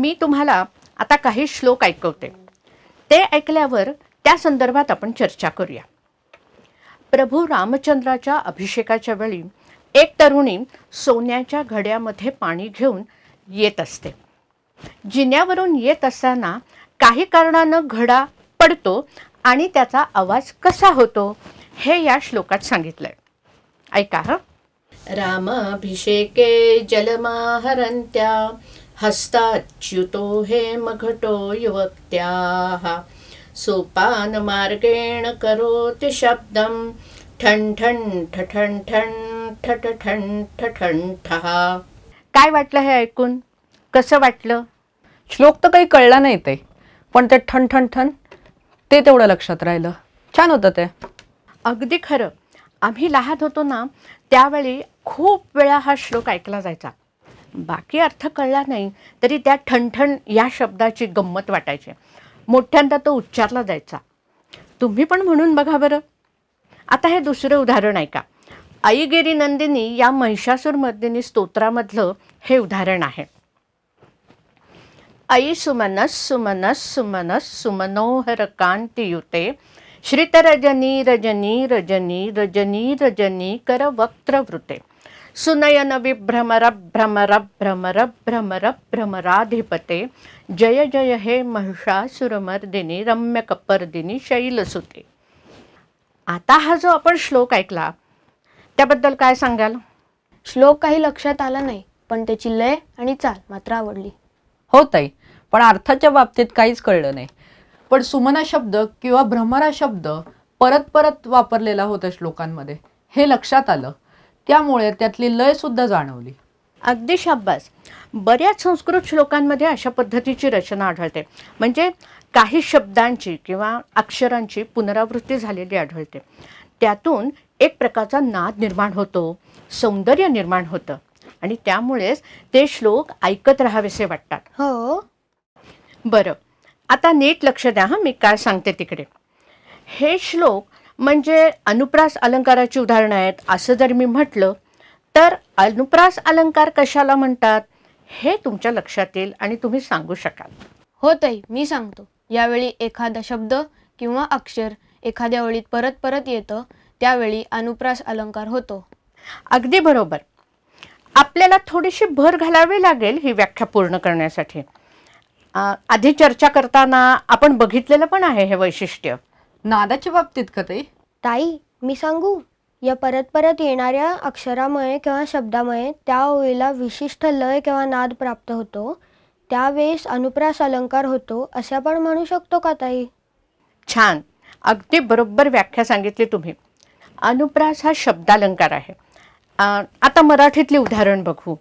मी तुम्हाला आता काही श्लोक ऐकवते ते ऐकल्यावर त्या संदर्भात आपण चर्चा करूया प्रभू रामचंद्राच्या अभिषेकाच्या वेळी एक तरुणी सोन्याच्या घड्यामध्ये पाणी घेऊन येत असते जिन्यावरून येत असताना काही कारणानं घडा पडतो आणि त्याचा आवाज कसा होतो हे या श्लोकात सांगितलंय ऐका रामाभिषेके जलमाहरंत्या हस्ताच्युतो हेमघटो युवक्त्याः मार्गेण करोति शब्दं ठण ठण ठठण ठण ठठ ठण ठण ठहा काय वाटलं हे ऐकून कसं वाटलं श्लोक तर काही कळला नाही ते पण ते ठण ठण ठण ते तेवढं लक्षात राहिलं छान होतं ते अगदी खरं आम्ही लहान होतो ना त्यावेळी खूप वेळा हा श्लोक ऐकला जायचा बाकी अर्थ कळला नाही तरी त्या ठणठण या शब्दाची गंमत वाटायची मोठ्यांदा तो उच्चारला जायचा तुम्ही पण म्हणून बघा बरं आता हे दुसरं उदाहरण ऐका आईगिरी नंदिनी या महिषासूर मदिनी स्तोत्रामधलं हे उदाहरण आहे आई सुमनस सुमनस सुमनस सुमनोहर कांतियुते श्रितरजनी रजनी रजनी रजनी रजनी करवक्त्रवृते सुनयन विभ्रमर भ्रमर भ्रमर भ्रमर भ्रमराधिपते जय जय हे महिषासुरमर्दिनी रम्यकपर्दिनी शैलसुते आता हा जो आपण श्लोक ऐकला त्याबद्दल काय सांगाल श्लोक काही लक्षात आला नाही पण त्याची लय आणि चाल मात्र आवडली हो ताई पण अर्थाच्या बाबतीत काहीच कळलं नाही पण सुमना शब्द किंवा भ्रमरा शब्द परत परत वापरलेला होता श्लोकांमध्ये हे लक्षात आलं त्यामुळे त्यातली लयसुद्धा जाणवली अगदी शाब्बास बऱ्याच संस्कृत श्लोकांमध्ये अशा पद्धतीची रचना आढळते म्हणजे काही शब्दांची किंवा अक्षरांची पुनरावृत्ती झालेली आढळते त्यातून एक प्रकारचा नाद निर्माण होतो सौंदर्य निर्माण होतं आणि त्यामुळेच ते श्लोक ऐकत राहावेसे वाटतात हो बरं आता नीट लक्ष द्या हां मी काय सांगते तिकडे हे श्लोक म्हणजे अनुप्रास अलंकाराची उदाहरणं आहेत असं जर मी म्हटलं तर अनुप्रास अलंकार कशाला म्हणतात हे तुमच्या लक्षात येईल आणि तुम्ही सांगू शकाल हो ताई मी सांगतो यावेळी एखादा शब्द किंवा अक्षर एखाद्या ओळीत परत परत येतं त्यावेळी अनुप्रास अलंकार होतो अगदी बरोबर आपल्याला थोडीशी भर घालावी लागेल ही व्याख्या पूर्ण करण्यासाठी आधी चर्चा करताना आपण बघितलेलं पण आहे हे वैशिष्ट्य नादाच्या बाबतीत का ताई ताई मी सांगू या परत परत येणाऱ्या अक्षरामुळे किंवा शब्दामुळे त्या ओळीला विशिष्ट लय किंवा नाद प्राप्त होतो त्यावेळेस अनुप्रास अलंकार होतो असे आपण म्हणू शकतो का ताई छान अगदी बरोबर व्याख्या सांगितली तुम्ही अनुप्रास हा शब्दालंकार आहे आता मराठीतले उदाहरण बघू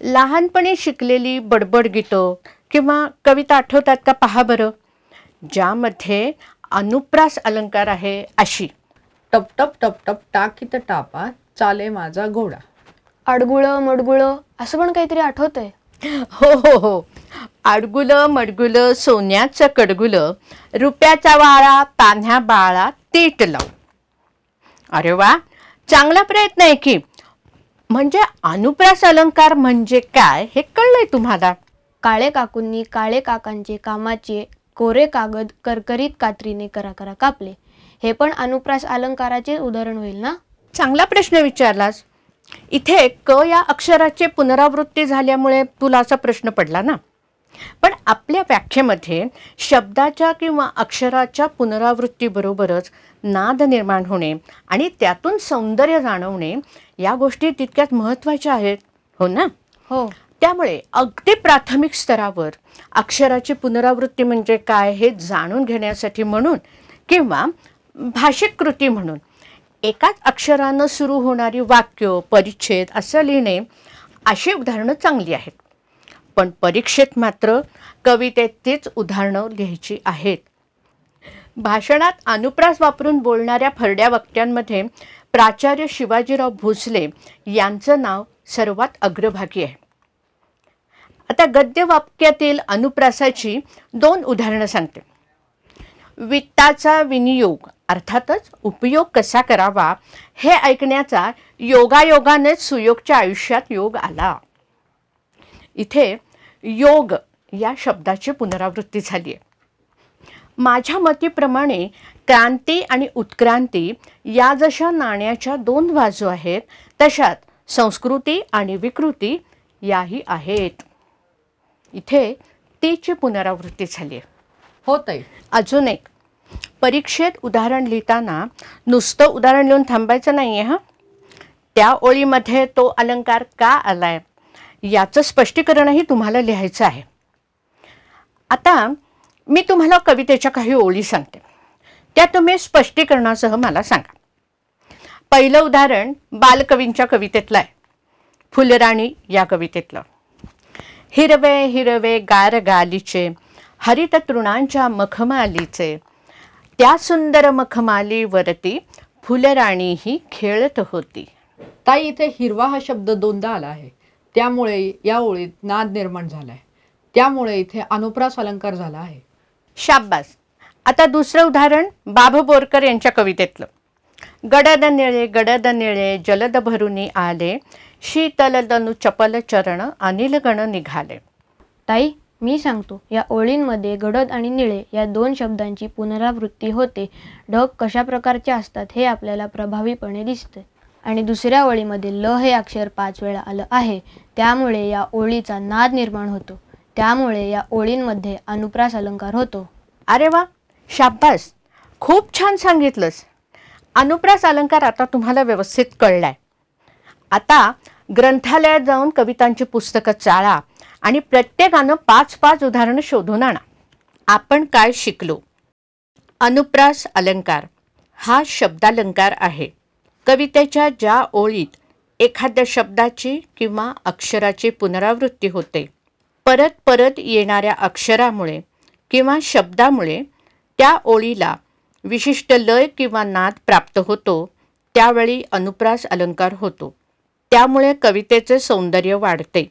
लहानपणी शिकलेली बडबड गीतं किंवा कविता आठवतात का पहा बरं ज्यामध्ये अनुप्रास अलंकार आहे अशी टप टप टप टप टाकी तर टापा चाले माझा घोडा अडगुळ मडगुळ असं पण काहीतरी आहे हो हो हो अडगुल मडगुलं सोन्याचं कडगुल रुपयाचा वाळा पान्ह्या बाळा तीट अरे वा चांगला प्रयत्न आहे की म्हणजे अनुप्रास अलंकार म्हणजे काय हे कळलंय तुम्हाला काळे काकूंनी काळे काकांचे कामाचे कोरे कागद करकरीत कात्रीने करा करा कापले हे पण अनुप्रास अलंकाराचे उदाहरण होईल ना चांगला प्रश्न विचारलास इथे क या अक्षराचे पुनरावृत्ती झाल्यामुळे तुला असा प्रश्न पडला ना पण आपल्या व्याख्येमध्ये शब्दाच्या किंवा अक्षराच्या पुनरावृत्तीबरोबरच नाद निर्माण होणे आणि त्यातून सौंदर्य जाणवणे या गोष्टी तितक्यात महत्त्वाच्या आहेत हो ना हो त्यामुळे अगदी प्राथमिक स्तरावर अक्षराची पुनरावृत्ती म्हणजे काय हे जाणून घेण्यासाठी म्हणून किंवा भाषिक कृती म्हणून एकाच अक्षरानं सुरू होणारी वाक्य परिच्छेद असं लिहिणे अशी उदाहरणं चांगली आहेत पण परीक्षेत मात्र कवितेत तीच उदाहरणं लिहायची आहेत भाषणात अनुप्रास वापरून बोलणाऱ्या फरड्या वक्त्यांमध्ये प्राचार्य शिवाजीराव भोसले यांचं नाव सर्वात अग्रभागी आहे आता गद्य वाक्यातील अनुप्रासाची दोन उदाहरणं सांगते वित्ताचा विनियोग अर्थातच उपयोग कसा करावा हे ऐकण्याचा योगायोगानेच सुयोगच्या आयुष्यात योग आला इथे योग या शब्दाची पुनरावृत्ती झाली आहे माझ्या मतीप्रमाणे क्रांती आणि उत्क्रांती या जशा नाण्याच्या दोन बाजू आहेत तशात संस्कृती आणि विकृती याही आहेत इथे तीची पुनरावृत्ती झाली आहे होत आहे अजून एक परीक्षेत उदाहरण लिहिताना नुसतं उदाहरण लिहून थांबायचं नाही आहे हां त्या ओळीमध्ये तो अलंकार का आला आहे याचं स्पष्टीकरणही तुम्हाला लिहायचं आहे आता मी तुम्हाला कवितेच्या काही ओळी सांगते त्या तुम्ही स्पष्टीकरणासह मला सांगा पहिलं उदाहरण बालकवींच्या कवितेतलं आहे फुलराणी या कवितेतलं हिरवे हिरवे गार गालीचे हरित तृणांच्या मखमालीचे त्या सुंदर मखमालीवरती फुलराणी ही खेळत होती ताई इथे हिरवा हा शब्द दोनदा आला आहे त्यामुळे या ओळीत नाद निर्माण झाला आहे त्यामुळे इथे अनुप्रास अलंकार झाला आहे शाब्बास आता दुसरं उदाहरण बाभ बोरकर यांच्या कवितेतलं गडद निळे गडद निळे जलद भरून आले शीतलदनु चपल चरण गण निघाले ताई मी सांगतो या ओळींमध्ये गडद आणि निळे या दोन शब्दांची पुनरावृत्ती होते ढग कशा प्रकारचे असतात हे आपल्याला प्रभावीपणे दिसते आणि दुसऱ्या ओळीमध्ये ल हे अक्षर पाच वेळा आलं आहे त्यामुळे या ओळीचा नाद निर्माण होतो त्यामुळे या ओळींमध्ये अनुप्रास अलंकार होतो अरे वा शाब्बास खूप छान सांगितलंस अनुप्रास अलंकार आता तुम्हाला व्यवस्थित कळलाय आता ग्रंथालयात जाऊन कवितांची पुस्तकं चाळा आणि प्रत्येकानं पाच पाच उदाहरणं शोधून आणा आपण काय शिकलो अनुप्रास अलंकार हा शब्दालंकार आहे कवितेच्या ज्या ओळीत एखाद्या शब्दाची किंवा अक्षराची पुनरावृत्ती होते परत परत येणाऱ्या अक्षरामुळे किंवा शब्दामुळे त्या ओळीला विशिष्ट लय किंवा नाद प्राप्त होतो त्यावेळी अनुप्रास अलंकार होतो त्यामुळे कवितेचे सौंदर्य वाढते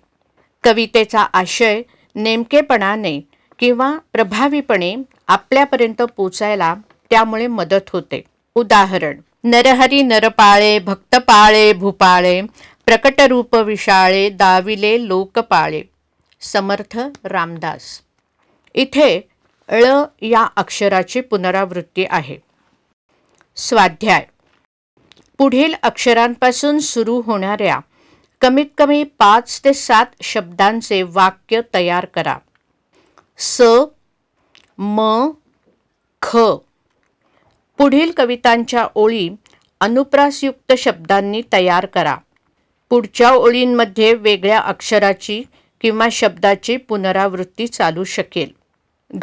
कवितेचा आशय नेमकेपणाने किंवा प्रभावीपणे आपल्यापर्यंत पोचायला त्यामुळे मदत होते उदाहरण नरहरी नरपाळे भक्तपाळे भूपाळे प्रकटरूप विशाळे दाविले लोकपाळे समर्थ रामदास इथे ळ या अक्षराची पुनरावृत्ती आहे स्वाध्याय पुढील अक्षरांपासून सुरू होणाऱ्या कमीत कमी पाच ते सात शब्दांचे वाक्य तयार करा स म ख पुढील कवितांच्या ओळी अनुप्रासयुक्त शब्दांनी तयार करा पुढच्या ओळींमध्ये वेगळ्या अक्षराची किंवा शब्दाची पुनरावृत्ती चालू शकेल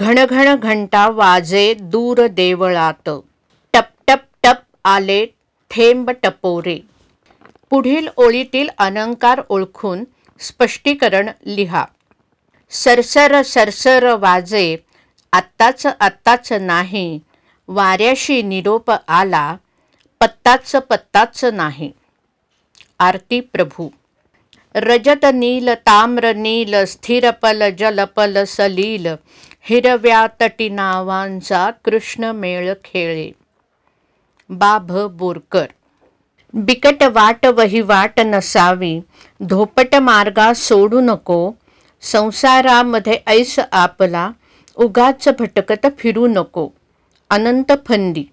घणघण घंटा वाजे दूर देवळात टप टप टप आले थेंब टपोरे पुढील ओळीतील अलंकार ओळखून स्पष्टीकरण लिहा सरसर सरसर वाजे आत्ताच आत्ताच नाही वाऱ्याशी निरोप आला पत्ताच पत्ताच नाही आरती प्रभू रजत नील ताम्र नील स्थिरपल जलपल सलील हिरव्या तटी नावांचा कृष्ण मेळ खेळे बाभ बोरकर बिकट वाट वहिवाट नसावी धोपट मार्गा सोडू नको संसारामध्ये ऐस आपला उगाच भटकत फिरू नको अनंत फंदी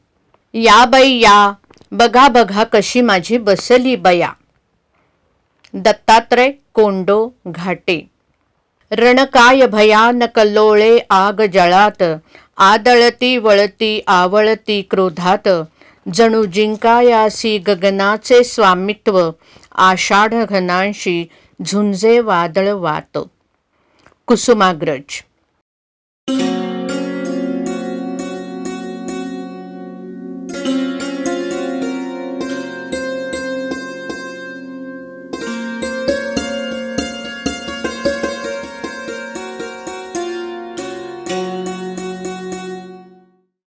या बाई या बघा बघा कशी माझी बसली बया दत्तात्रय कोंडो घाटे रणकाय भयानक लोळे आग जळात आदळती वळती आवळती क्रोधात जणू जिंकायासी गगनाचे स्वामित्व आषाढ घनांशी झुंजे वादळ वात कुसुमाग्रज